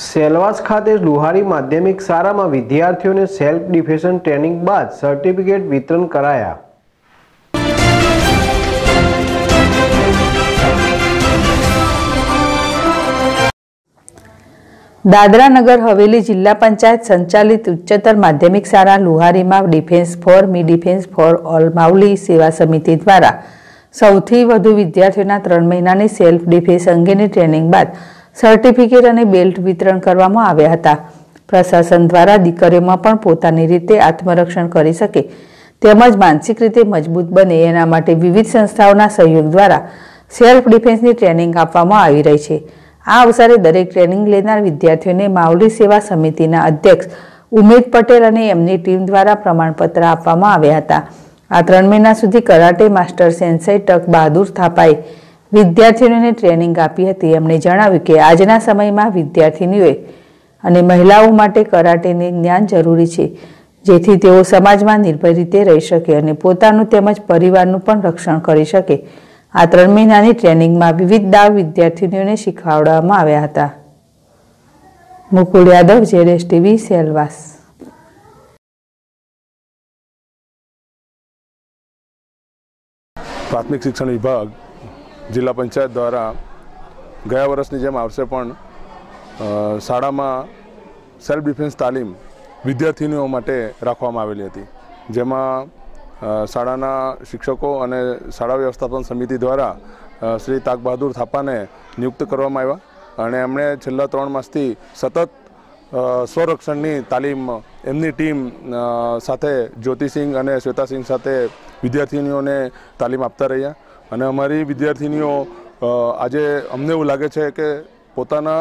સેલવાસ ખાતે લુહારી માધ્યમિક શાળામાં વિદ્યાર્થીઓને સેલ્ફ ડિફેન્સ ટ્રેનિંગ બાદ સર્ટિફિકેટ વિતરણ કરાયા દાદરા નગર હવેલી જિલ્લા પંચાયત સંચાલિત ઉચ્ચતર માધ્યમિક શાળા લુહારીમાં defence for me defence for all માવલી સેવા સમિતિ દ્વારા સૌથી વધુ વિદ્યાર્થીઓના ત્રણ મહિનાની સેલ્ફ ડિફેન્સ અંગેની ટ્રેનિંગ બાદ સર્ટિફિકેટ અને બેલ્ટ વિતરણ કરવામાં આવ્યા હતા પ્રશાસન દ્વારા દીકરીઓમાં પણ પોતાની રીતે આત્મરક્ષણ કરી શકે તેમજ માનસિક રીતે મજબૂત બને એના માટે વિવિધ સંસ્થાઓના સહયોગ દ્વારા સેલ્ફ ડિફેન્સની ટ્રેનિંગ આપવામાં આવી રહી છે આ અવસરે દરેક ટ્રેનિંગ લેનાર વિદ્યાર્થીઓને માવલી સેવા સમિતિના અધ્યક્ષ ઉમેદ પટેલ અને એમની ટીમ દ્વારા પ્રમાણપત્ર આપવામાં આવ્યા હતા આ ત્રણ મહિના સુધી કરાટે માસ્ટર સેન્સાઈ ટક બહાદુર થાપાએ વિદ્યાર્થીઓને ટ્રેનિંગ આપી હતી એમણે જણાવ્યું કે આજના સમયમાં વિદ્યાર્થીનીઓએ અને મહિલાઓ માટે કરાટેને જ્ઞાન જરૂરી છે જેથી તેઓ સમાજમાં નિર્ભય રીતે રહી શકે અને પોતાનું તેમજ પરિવારનું પણ રક્ષણ કરી શકે આ ત્રણ મહિનાની ટ્રેનિંગમાં વિવિધ દાવ વિદ્યાર્થીનીઓને શીખવાડવામાં આવ્યા હતા મુકુલ યાદવ જેડેશ ટીવી સેલવાસ પ્રાથમિક શિક્ષણ વિભાગ જિલ્લા પંચાયત દ્વારા ગયા વર્ષની જેમ આવશે પણ શાળામાં સેલ્ફ ડિફેન્સ તાલીમ વિદ્યાર્થીનીઓ માટે રાખવામાં આવેલી હતી જેમાં શાળાના શિક્ષકો અને શાળા વ્યવસ્થાપન સમિતિ દ્વારા શ્રી તાકબહાદુર થાપાને નિયુક્ત કરવામાં આવ્યા અને એમણે છેલ્લા ત્રણ માસથી સતત સ્વરક્ષણની તાલીમ એમની ટીમ સાથે જ્યોતિસિંહ અને શ્વેતાસિંહ સાથે વિદ્યાર્થીનીઓને તાલીમ આપતા રહ્યા અને અમારી વિદ્યાર્થિનીઓ આજે અમને એવું લાગે છે કે પોતાના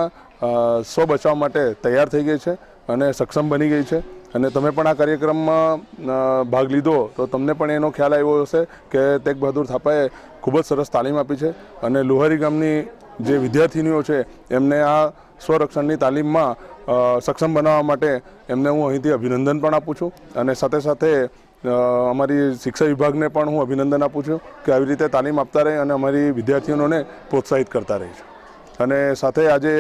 સ્વ બચાવ માટે તૈયાર થઈ ગઈ છે અને સક્ષમ બની ગઈ છે અને તમે પણ આ કાર્યક્રમમાં ભાગ લીધો તો તમને પણ એનો ખ્યાલ આવ્યો હશે કે તેગ બહાદુર થાપાએ ખૂબ જ સરસ તાલીમ આપી છે અને લુહારી ગામની જે વિદ્યાર્થિનીઓ છે એમને આ સ્વરક્ષણની તાલીમમાં સક્ષમ બનાવવા માટે એમને હું અહીંથી અભિનંદન પણ આપું છું અને સાથે સાથે અમારી શિક્ષા વિભાગને પણ હું અભિનંદન આપું છું કે આવી રીતે તાલીમ આપતા રહે અને અમારી વિદ્યાર્થીઓને પ્રોત્સાહિત કરતા રહે છે અને સાથે આજે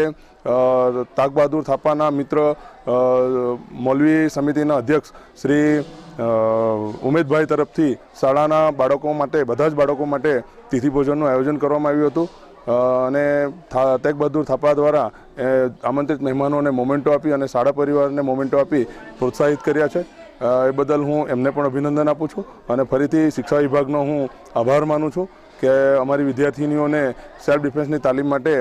તાકબહાદુર થાપાના મિત્ર મૌલવી સમિતિના અધ્યક્ષ શ્રી ઉમેદભાઈ તરફથી શાળાના બાળકો માટે બધા જ બાળકો માટે તિથિ ભોજનનું આયોજન કરવામાં આવ્યું હતું અને તેગબહાદુર થાપા દ્વારા આમંત્રિત મહેમાનોને મોમેન્ટો આપી અને શાળા પરિવારને મોમેન્ટો આપી પ્રોત્સાહિત કર્યા છે એ બદલ હું એમને પણ અભિનંદન આપું છું અને ફરીથી શિક્ષા વિભાગનો હું આભાર માનું છું કે અમારી વિદ્યાર્થીનીઓને સેલ્ફ ડિફેન્સની તાલીમ માટે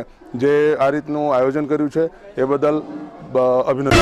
જે આ રીતનું આયોજન કર્યું છે એ બદલ અભિનંદન